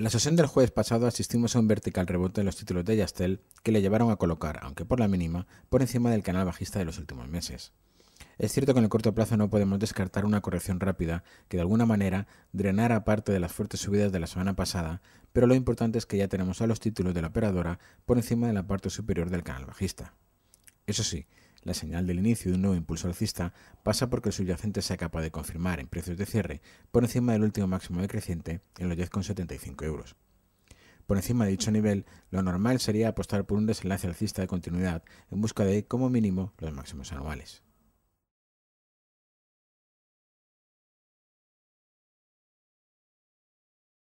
En la sesión del jueves pasado asistimos a un vertical rebote en los títulos de Yastel que le llevaron a colocar, aunque por la mínima, por encima del canal bajista de los últimos meses. Es cierto que en el corto plazo no podemos descartar una corrección rápida que de alguna manera drenara parte de las fuertes subidas de la semana pasada, pero lo importante es que ya tenemos a los títulos de la operadora por encima de la parte superior del canal bajista. Eso sí, la señal del inicio de un nuevo impulso alcista pasa porque el subyacente sea capaz de confirmar en precios de cierre por encima del último máximo decreciente en los 10,75 euros. Por encima de dicho nivel, lo normal sería apostar por un desenlace alcista de continuidad en busca de, como mínimo, los máximos anuales.